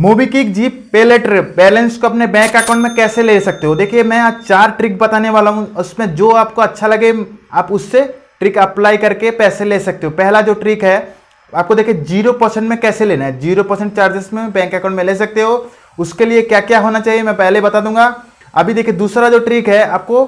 मोबिकिक जी पे letter balance को अपने बैंक अकाउंट में कैसे ले सकते हो देखिए मैं आज चार ट्रिक बताने वाला हूँ उसमें जो आपको अच्छा लगे आप उससे ट्रिक अप्लाई करके पैसे ले सकते हो पहला जो ट्रिक है आपको देखिए जीरो परसेंट में कैसे लेना है जीरो परसेंट चार्जेस में बैंक अकाउंट में ले सकते हो उसके लिए क्या क्या होना चाहिए मैं पहले बता दूंगा अभी देखिए दूसरा जो ट्रिक है आपको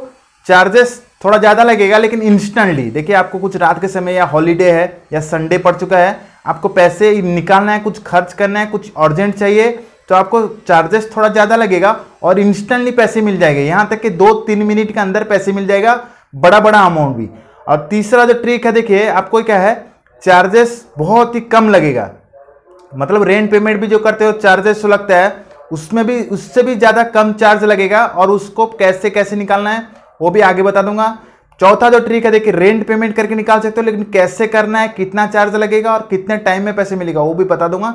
चार्जेस थोड़ा ज़्यादा लगेगा लेकिन इंस्टेंटली देखिए आपको कुछ रात के समय या हॉलीडे है या संडे पड़ चुका है आपको पैसे निकालना है कुछ खर्च करना है कुछ अर्जेंट चाहिए तो आपको चार्जेस थोड़ा ज़्यादा लगेगा और इंस्टेंटली पैसे मिल जाएंगे यहाँ तक कि दो तीन मिनट के अंदर पैसे मिल जाएगा बड़ा बड़ा अमाउंट भी और तीसरा जो ट्रिक है देखिए आपको क्या है चार्जेस बहुत ही कम लगेगा मतलब रेंट पेमेंट भी जो करते हो चार्जेस लगता है उसमें भी उससे भी ज़्यादा कम चार्ज लगेगा और उसको कैसे कैसे निकालना है वो भी आगे बता दूंगा चौथा जो ट्रिक है देखिए रेंट पेमेंट करके निकाल सकते हो लेकिन कैसे करना है कितना चार्ज लगेगा और कितने टाइम में पैसे मिलेगा वो भी बता दूंगा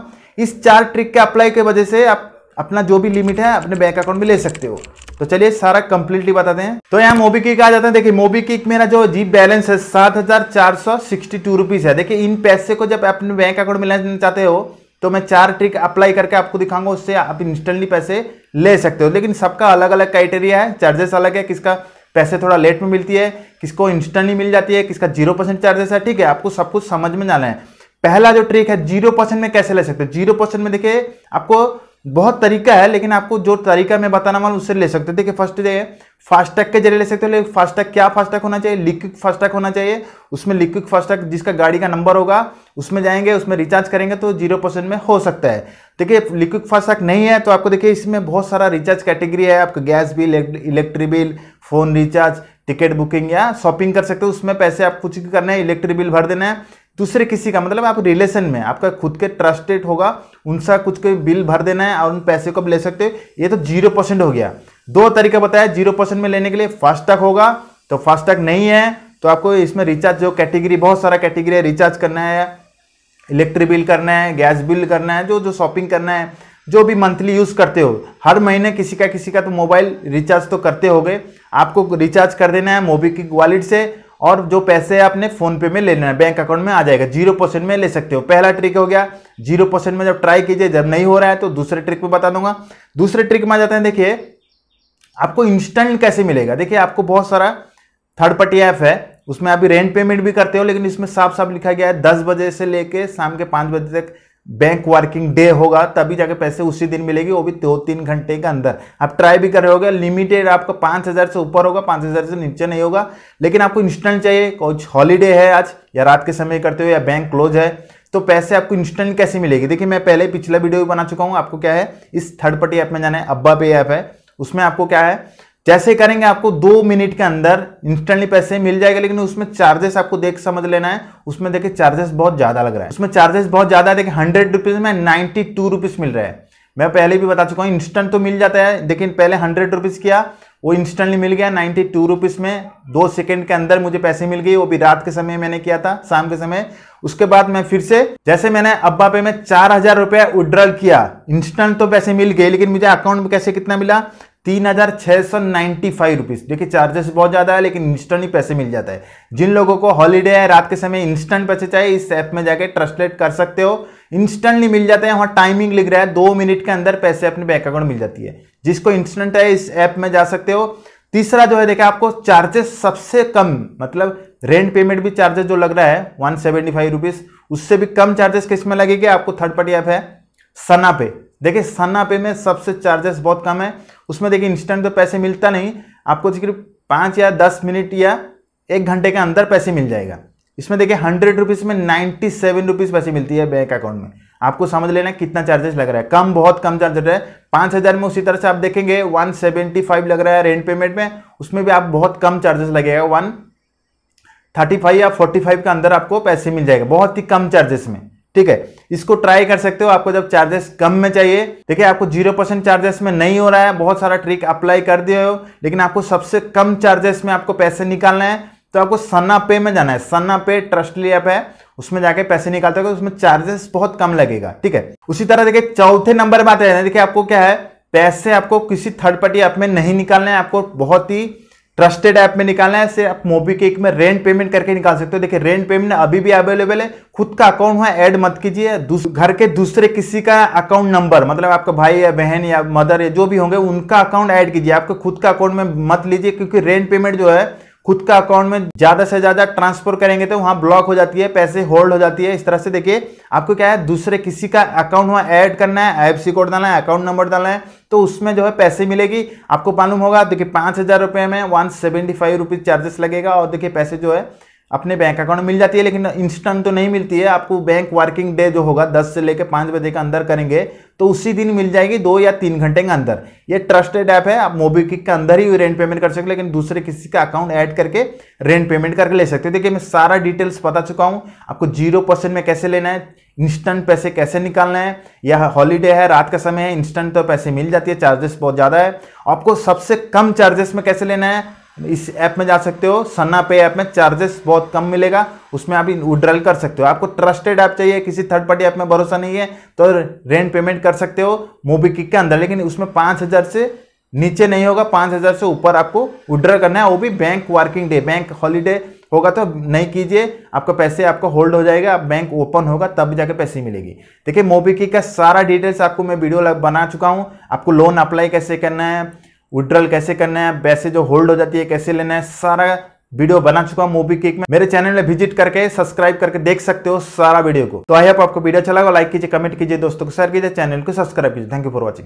इस चार ट्रिक के अप्लाई की वजह से आप अपना जो भी लिमिट है अपने बैंक अकाउंट में ले सकते हो तो चलिए सारा कंप्लीटली बताते हैं तो यहाँ मोबी किक आ जाता है देखिए मोबी किक मेरा जो जी बैलेंस है सात हजार चार सौ सिक्सटी टू रुपीज़ है देखिए इन पैसे को जब अपने बैंक अकाउंट में लेना चाहते हो तो मैं चार ट्रिक अप्लाई करके आपको दिखाऊंगा उससे आप इंस्टेंटली पैसे ले सकते हो लेकिन सबका अलग अलग क्राइटेरिया है चार्जेस अलग है किसका पैसे थोड़ा लेट में मिलती है किसको इंस्टेंटली मिल जाती है किसका जीरो परसेंट चार्जेस है ठीक है आपको सब कुछ समझ में जाना है पहला जो ट्रिक है जीरो परसेंट में कैसे ले सकते हो जीरो परसेंट में देखिए आपको बहुत तरीका है लेकिन आपको जो तरीका मैं बताना वाला उससे ले सकते देखिए फर्स्ट जो है फास्टैग के जरिए ले सकते हो लेकिन फास्टैग क्या फास्टैग होना चाहिए लिक्विक फास्टैग होना चाहिए उसमें लिक्विक फास्टैग जिसका गाड़ी का नंबर होगा उसमें जाएंगे उसमें रिचार्ज करेंगे तो जीरो परसेंट में हो सकता है देखिए लिक्विक फास्टैग नहीं है तो आपको देखिए इसमें बहुत सारा रिचार्ज कैटेगरी है आपका gas bill electric bill phone recharge ticket booking या शॉपिंग कर सकते हो उसमें पैसे आप कुछ करना है इलेक्ट्रिक बिल भर देना है दूसरे किसी का मतलब आप रिलेशन में आपका खुद के ट्रस्टेड होगा उनसा कुछ कोई बिल भर देना है और उन पैसे को ले सकते हो ये तो जीरो परसेंट हो गया दो तरीका बताया जीरो परसेंट में लेने के लिए फास्टैग होगा तो फास्टैग नहीं है तो आपको इसमें रिचार्ज जो कैटेगरी बहुत सारा कैटेगरी है रिचार्ज करना है इलेक्ट्रिक बिल करना है गैस बिल करना है जो जो शॉपिंग करना है जो भी मंथली यूज़ करते हो हर महीने किसी का किसी का तो मोबाइल रिचार्ज तो करते हो आपको रिचार्ज कर देना है मोबी की वॉलेट से और जो पैसे आपने फोन पे में ले लेना है बैंक अकाउंट में आ जाएगा जीरो परसेंट में ले सकते हो पहला ट्रिक हो गया जीरो परसेंट में जब ट्राई कीजिए जब नहीं हो रहा है तो दूसरे ट्रिक में बता दूंगा दूसरे ट्रिक में आ जाते हैं देखिए आपको इंस्टेंट कैसे मिलेगा देखिए आपको बहुत सारा थर्ड पार्टी ऐप है उसमें अभी रेंट पेमेंट भी करते हो लेकिन इसमें साफ साफ लिखा गया है दस बजे से लेकर शाम के पाँच बजे तक बैंक वर्किंग डे होगा तभी जाके पैसे उसी दिन मिलेगी वो भी दो तीन घंटे के अंदर आप ट्राई भी कर रहे होगे लिमिटेड आपका पाँच हज़ार से ऊपर होगा पाँच हज़ार से नीचे नहीं होगा लेकिन आपको इंस्टेंट चाहिए कुछ हॉलीडे है आज या रात के समय करते हो या बैंक क्लोज है तो पैसे आपको इंस्टेंट कैसे मिलेगी देखिए मैं पहले पिछला वीडियो भी बना चुका हूँ आपको क्या है इस थर्ड पार्टी ऐप में जाना है अब्बा पे ऐप है उसमें आपको क्या है जैसे करेंगे आपको दो मिनट के अंदर इंस्टेंटली पैसे मिल जाएगा लेकिन उसमें चार्जेस आपको देख समझ लेना है उसमें देखिए चार्जेस बहुत ज्यादा लग रहा है उसमें चार्जेस बहुत ज्यादा है देखिए हंड्रेड रुपीज में नाइन्टी टू रुपीज मिल रहा है मैं पहले भी बता चुका हूँ इंस्टेंट तो मिल जाता है लेकिन पहले हंड्रेड रुपीज किया वो इंस्टेंटली मिल गया नाइन्टी टू रुपीज़ में दो सेकेंड के अंदर मुझे पैसे मिल गए वो भी रात के समय मैंने किया था शाम के समय उसके बाद मैं फिर से जैसे मैंने अब्बा पे में चार हजार रुपया विड्रॉल किया इंस्टेंट तो पैसे मिल गए लेकिन मुझे अकाउंट में कैसे कितना मिला तीन हज़ार सौ नाइन्टी फाइव रुपीज़ देखिए चार्जेस बहुत ज़्यादा है लेकिन इंस्टेंटली पैसे मिल जाता है जिन लोगों को हॉलीडे है रात के समय इंस्टेंट पैसे चाहिए इस ऐप में जाके ट्रांसलेट कर सकते हो इंस्टेंटली मिल जाते हैं वहां टाइमिंग लिख रहा है दो मिनट के अंदर पैसे अपने बैंक अकाउंट मिल जाती है जिसको इंस्टेंट है इस ऐप में जा सकते हो तीसरा जो है देखे आपको चार्जेस सबसे कम मतलब रेंट पेमेंट भी चार्जेस जो लग रहा है वन सेवेंटी फाइव रुपीज़ उससे भी कम चार्जेस किस में लगेगी आपको थर्ड पार्टी ऐप है सना पे देखिए सना पे में सबसे चार्जेस बहुत कम है उसमें देखिए इंस्टेंट तो पैसे मिलता नहीं आपको तो सिर्फ पाँच या दस मिनट या एक घंटे के अंदर पैसे मिल जाएगा इसमें देखिए हंड्रेड रुपीज़ में नाइन्टी सेवन रुपीज़ पैसे मिलती है बैंक अकाउंट में आपको समझ लेना कितना चार्जेस लग रहा है कम बहुत कम चार्ज लग रहा है पाँच हज़ार में उसी तरह से आप देखेंगे वन सेवेंटी फाइव लग रहा है रेंट पेमेंट में उसमें भी आप बहुत कम चार्जेस लगेगा वन थर्टी फाइव या फोर्टी फाइव के अंदर आपको पैसे मिल जाएगा बहुत ही कम चार्जेस में ठीक है इसको ट्राई कर सकते हो आपको जब चार्जेस कम में चाहिए देखिए आपको जीरो परसेंट चार्जेस में नहीं हो रहा है बहुत सारा ट्रिक अप्लाई कर दिए हो लेकिन आपको सबसे कम चार्जेस में आपको पैसे निकालना है तो आपको सन्ना पे में जाना है सन्ना पे ट्रस्टली ऐप है उसमें जाके पैसे निकालते हो उसमें चार्जेस बहुत कम लगेगा ठीक है उसी तरह देखिए चौथे नंबर में आते हैं देखिए आपको क्या है पैसे आपको किसी थर्ड पार्टी ऐप में नहीं निकालना है आपको बहुत ही ट्रस्टेड ऐप में निकालना है इसे आप मोबी केक में रेंट पेमेंट करके निकाल सकते हो देखिए रेंट पेमेंट अभी भी अवेलेबल है खुद का अकाउंट हुआ ऐड मत कीजिए घर के दूसरे किसी का अकाउंट नंबर मतलब आपका भाई या बहन या मदर या जो भी होंगे उनका अकाउंट ऐड कीजिए आपके खुद का अकाउंट में मत लीजिए क्योंकि रेंट पेमेंट जो है खुद का अकाउंट में ज़्यादा से ज़्यादा ट्रांसफर करेंगे तो वहां ब्लॉक हो जाती है पैसे होल्ड हो जाती है इस तरह से देखिए आपको क्या है दूसरे किसी का अकाउंट वहां ऐड करना है आई कोड डालना है अकाउंट नंबर डालना है तो उसमें जो है पैसे मिलेगी आपको मालूम होगा देखिए पांच हज़ार रुपए में one seventy five rupees charges लगेगा और देखिए पैसे जो है अपने बैंक अकाउंट मिल जाती है लेकिन इंस्टेंट तो नहीं मिलती है आपको बैंक वर्किंग डे जो होगा दस से लेकर पाँच बजे के अंदर करेंगे तो उसी दिन मिल जाएगी दो या तीन घंटे के अंदर ये ट्रस्टेड ऐप है आप मोबीक्विक के अंदर ही रेंट पेमेंट कर सकते लेकिन दूसरे किसी का अकाउंट ऐड करके रेंट पेमेंट करके ले सकते हो देखिए मैं सारा डिटेल्स बता चुका हूँ आपको जीरो परसेंट में कैसे लेना है इंस्टेंट पैसे कैसे निकालना है यह हॉलीडे है रात का समय है इंस्टेंट तो पैसे मिल जाती है चार्जेस बहुत ज़्यादा है आपको सबसे कम चार्जेस में कैसे लेना है इस ऐप में जा सकते हो सन्ना पे ऐप में चार्जेस बहुत कम मिलेगा उसमें आप विड्रॉल कर सकते हो आपको ट्रस्टेड ऐप चाहिए किसी थर्ड पार्टी ऐप में भरोसा नहीं है तो रेंट पेमेंट कर सकते हो मोबीक्विक के अंदर लेकिन उसमें पाँच हज़ार से नीचे नहीं होगा पाँच हज़ार से ऊपर आपको विड्रॉ करना है वो भी bank working day bank holiday होगा तो नहीं कीजिए आपका पैसे आपको होल्ड हो जाएगा आप बैंक ओपन होगा तब जाके पैसे मिलेगी देखिए मोबीक्विक का सारा डिटेल्स आपको मैं वीडियो बना चुका हूँ आपको लोन अप्लाई कैसे करना है विड्रॉल कैसे करना है पैसे जो होल्ड हो जाती है कैसे लेना है सारा वीडियो बना चुका हूं मूवी किक में मेरे चैनल में विजिट करके सब्सक्राइब करके देख सकते हो सारा वीडियो को तो आई आपको वीडियो अच्छा लगा लाइक कीजिए कमेंट कीजिए दोस्तों को शेयर कीजिए चैनल को सब्सक्राइब कीजिए थैंक यू फॉर वॉचिंग